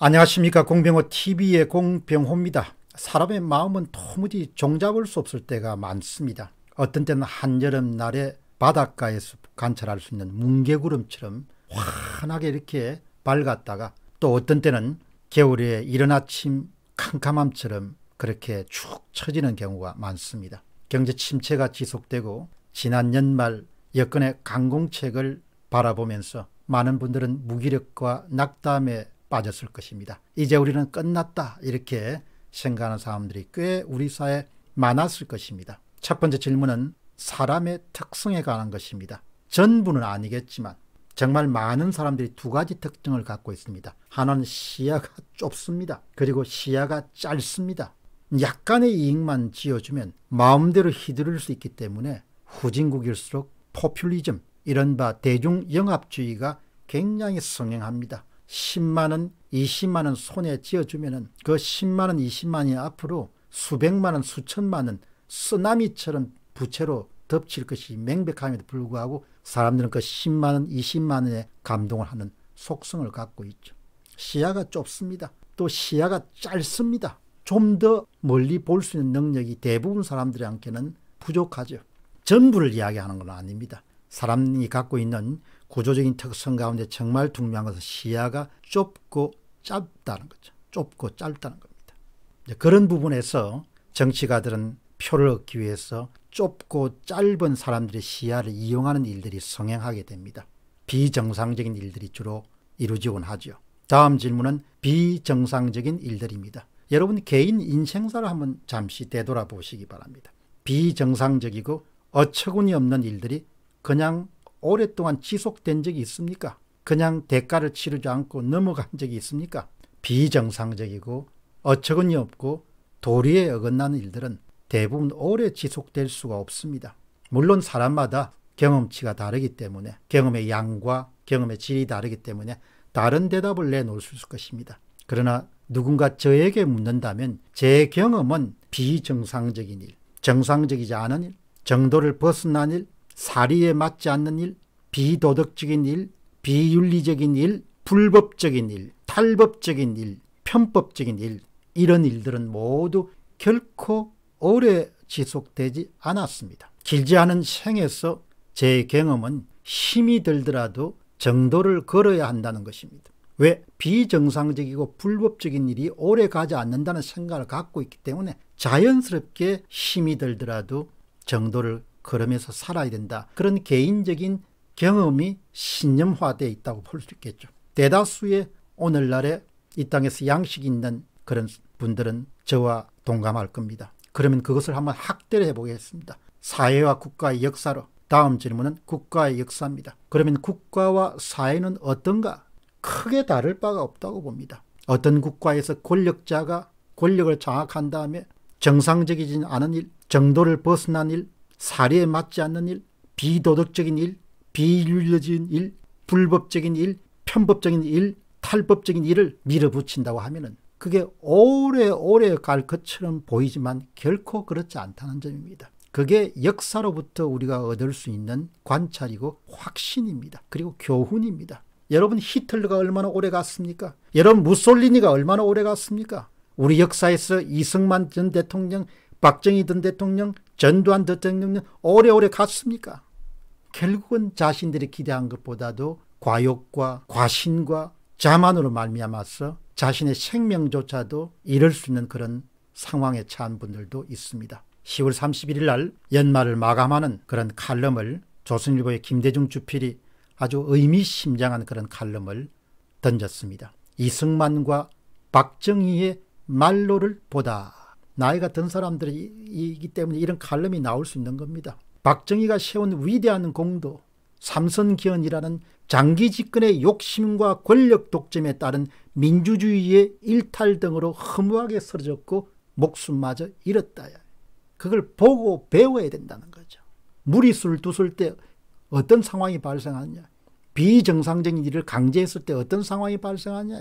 안녕하십니까 공병호TV의 공병호입니다. 사람의 마음은 도무지 종잡을 수 없을 때가 많습니다. 어떤 때는 한여름날에 바닷가에서 관찰할 수 있는 뭉게구름처럼 환하게 이렇게 밝았다가 또 어떤 때는 겨울에 이른 아침 캄캄함처럼 그렇게 축 처지는 경우가 많습니다. 경제 침체가 지속되고 지난 연말 여건의 강공책을 바라보면서 많은 분들은 무기력과 낙담에 빠졌을 것입니다. 이제 우리는 끝났다 이렇게 생각하는 사람들이 꽤 우리 사회에 많았을 것입니다. 첫 번째 질문은 사람의 특성에 관한 것입니다. 전부는 아니겠지만 정말 많은 사람들이 두 가지 특징을 갖고 있습니다. 하나는 시야가 좁습니다. 그리고 시야가 짧습니다. 약간의 이익만 지어주면 마음대로 휘두를 수 있기 때문에 후진국일수록 포퓰리즘 이른바 대중영합주의가 굉장히 성행합니다. 10만원, 20만원 손에 쥐어주면 은그 10만원, 20만원이 앞으로 수백만원, 수천만원 쓰나미처럼 부채로 덮칠 것이 맹백함에도 불구하고 사람들은 그 10만원, 20만원에 감동을 하는 속성을 갖고 있죠. 시야가 좁습니다. 또 시야가 짧습니다. 좀 더 멀리 볼 수 있는 능력이 대부분 사람들한테는 부족하죠. 전부를 이야기하는 건 아닙니다. 사람이 갖고 있는 구조적인 특성 가운데 정말 중요한 것은 시야가 좁고 짧다는 거죠. 좁고 짧다는 겁니다. 그런 부분에서 정치가들은 표를 얻기 위해서 좁고 짧은 사람들의 시야를 이용하는 일들이 성행하게 됩니다. 비정상적인 일들이 주로 이루어지곤 하죠. 다음 질문은 비정상적인 일들입니다. 여러분 개인 인생사를 한번 잠시 되돌아보시기 바랍니다. 비정상적이고 어처구니없는 일들이 그냥 오랫동안 지속된 적이 있습니까? 그냥 대가를 치르지 않고 넘어간 적이 있습니까? 비정상적이고 어처구니 없고 도리에 어긋나는 일들은 대부분 오래 지속될 수가 없습니다. 물론 사람마다 경험치가 다르기 때문에 경험의 양과 경험의 질이 다르기 때문에 다른 대답을 내놓을 수 있을 것입니다. 그러나 누군가 저에게 묻는다면 제 경험은 비정상적인 일, 정상적이지 않은 일, 정도를 벗어난 일, 사리에 맞지 않는 일, 비도덕적인 일, 비윤리적인 일, 불법적인 일, 탈법적인 일, 편법적인 일 이런 일들은 모두 결코 오래 지속되지 않았습니다. 길지 않은 생에서 제 경험은 힘이 들더라도 정도를 걸어야 한다는 것입니다. 왜 비정상적이고 불법적인 일이 오래 가지 않는다는 생각을 갖고 있기 때문에 자연스럽게 힘이 들더라도 정도를 걸으면서 살아야 된다. 그런 개인적인 경험이 신념화되어 있다고 볼 수 있겠죠. 대다수의 오늘날에 이 땅에서 양식 이 있는 그런 분들은 저와 동감할 겁니다. 그러면 그것을 한번 학대를 해보겠습니다. 사회와 국가의 역사로. 다음 질문은 국가의 역사입니다. 그러면 국가와 사회는 어떤가? 크게 다를 바가 없다고 봅니다. 어떤 국가에서 권력자가 권력을 장악한 다음에 정상적이지 않은 일, 정도를 벗어난 일, 사례에 맞지 않는 일, 비도덕적인 일, 비윤리적인 일, 불법적인 일, 편법적인 일, 탈법적인 일을 밀어붙인다고 하면은 그게 오래오래 갈 것처럼 보이지만 결코 그렇지 않다는 점입니다. 그게 역사로부터 우리가 얻을 수 있는 관찰이고 확신입니다. 그리고 교훈입니다. 여러분 히틀러가 얼마나 오래 갔습니까? 여러분 무솔리니가 얼마나 오래 갔습니까? 우리 역사에서 이승만 전 대통령, 박정희 전 대통령, 전두환 대통령은 오래오래 갔습니까? 결국은 자신들이 기대한 것보다도 과욕과 과신과 자만으로 말미암아서 자신의 생명조차도 잃을 수 있는 그런 상황에 처한 분들도 있습니다. 10월 31일 날 연말을 마감하는 그런 칼럼을 조선일보의 김대중 주필이 아주 의미심장한 그런 칼럼을 던졌습니다. 이승만과 박정희의 말로를 보다 나이가 든 사람들이기 때문에 이런 칼럼이 나올 수 있는 겁니다. 박정희가 세운 위대한 공도 삼선기원이라는 장기 집권의 욕심과 권력 독점에 따른 민주주의의 일탈 등으로 허무하게 쓰러졌고 목숨마저 잃었다. 그걸 보고 배워야 된다는 거죠. 무리수를 두술 때 어떤 상황이 발생하냐. 비정상적인 일을 강제했을 때 어떤 상황이 발생하냐.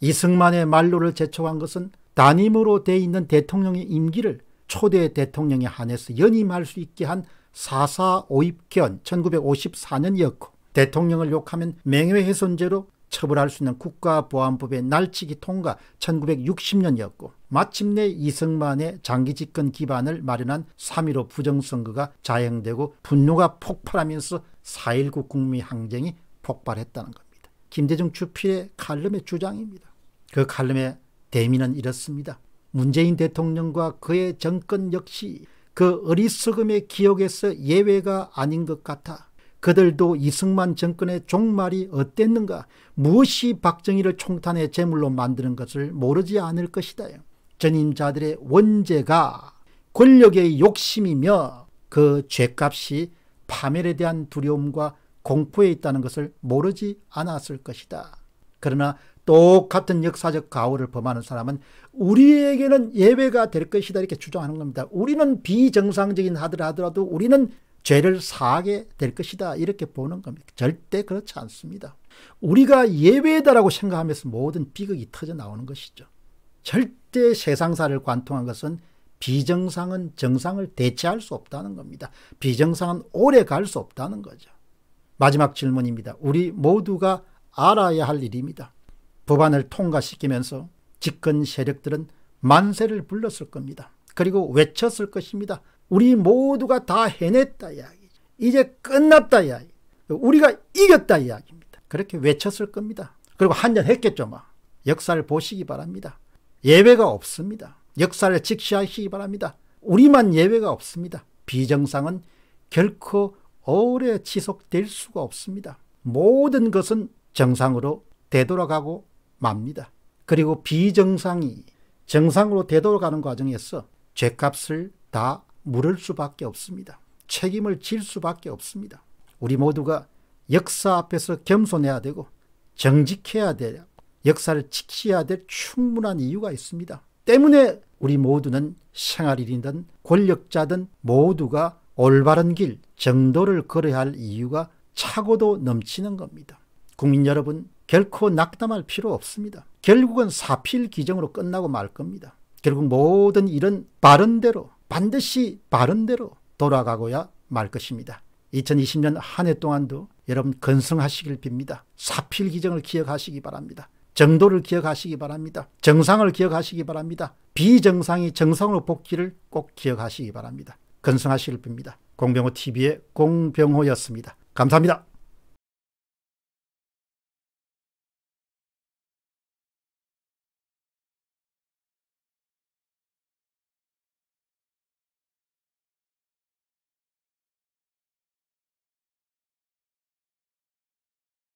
이승만의 말로를 제촉한 것은 단임으로 돼 있는 대통령의 임기를 초대 대통령에 한해서 연임할 수 있게 한 사사오입견 1954년이었고 대통령을 욕하면 맹외훼손죄로 처벌할 수 있는 국가보안법의 날치기 통과 1960년이었고 마침내 이승만의 장기 집권 기반을 마련한 3.15 부정선거가 자행되고 분노가 폭발하면서 4.19 국민 항쟁이 폭발했다는 겁니다. 김대중 주필의 칼럼의 주장입니다. 그 칼럼에 대미는 이렇습니다. 문재인 대통령과 그의 정권 역시 그 어리석음의 기억에서 예외가 아닌 것 같아 그들도 이승만 정권의 종말이 어땠는가 무엇이 박정희를 총탄의 제물로 만드는 것을 모르지 않을 것이다. 전임자들의 원죄가 권력의 욕심이며 그 죄값이 파멸에 대한 두려움과 공포에 있다는 것을 모르지 않았을 것이다. 그러나 똑같은 역사적 가오를 범하는 사람은 우리에게는 예외가 될 것이다 이렇게 주장하는 겁니다. 우리는 비정상적인 하더라도 우리는 죄를 사하게 될 것이다 이렇게 보는 겁니다. 절대 그렇지 않습니다. 우리가 예외다라고 생각하면서 모든 비극이 터져 나오는 것이죠. 절대 세상사를 관통한 것은 비정상은 정상을 대체할 수 없다는 겁니다. 비정상은 오래 갈 수 없다는 거죠. 마지막 질문입니다. 우리 모두가 알아야 할 일입니다. 법안을 통과시키면서 집권 세력들은 만세를 불렀을 겁니다. 그리고 외쳤을 것입니다. 우리 모두가 다 해냈다 이야기죠. 이제 끝났다 이야기. 우리가 이겼다 이야기입니다. 그렇게 외쳤을 겁니다. 그리고 한잔 했겠죠. 막. 뭐. 역사를 보시기 바랍니다. 예외가 없습니다. 역사를 직시하시기 바랍니다. 우리만 예외가 없습니다. 비정상은 결코 오래 지속될 수가 없습니다. 모든 것은 정상으로 되돌아가고 맙니다. 그리고 비정상이 정상으로 되돌아가는 과정에서 죄값을 다 물을 수밖에 없습니다. 책임을 질 수밖에 없습니다. 우리 모두가 역사 앞에서 겸손해야 되고 정직해야 될 역사를 지켜야 될 충분한 이유가 있습니다. 때문에 우리 모두는 생활인이든 권력자든 모두가 올바른 길, 정도를 걸어야 할 이유가 차고도 넘치는 겁니다. 국민 여러분 결코 낙담할 필요 없습니다. 결국은 사필 기정으로 끝나고 말 겁니다. 결국 모든 일은 바른대로 반드시 바른대로 돌아가고야 말 것입니다. 2020년 한 해 동안도 여러분 건승하시길 빕니다. 사필 기정을 기억하시기 바랍니다. 정도를 기억하시기 바랍니다. 정상을 기억하시기 바랍니다. 비정상이 정상으로 복귀를 꼭 기억하시기 바랍니다. 건승하시길 빕니다. 공병호TV의 공병호였습니다. 감사합니다.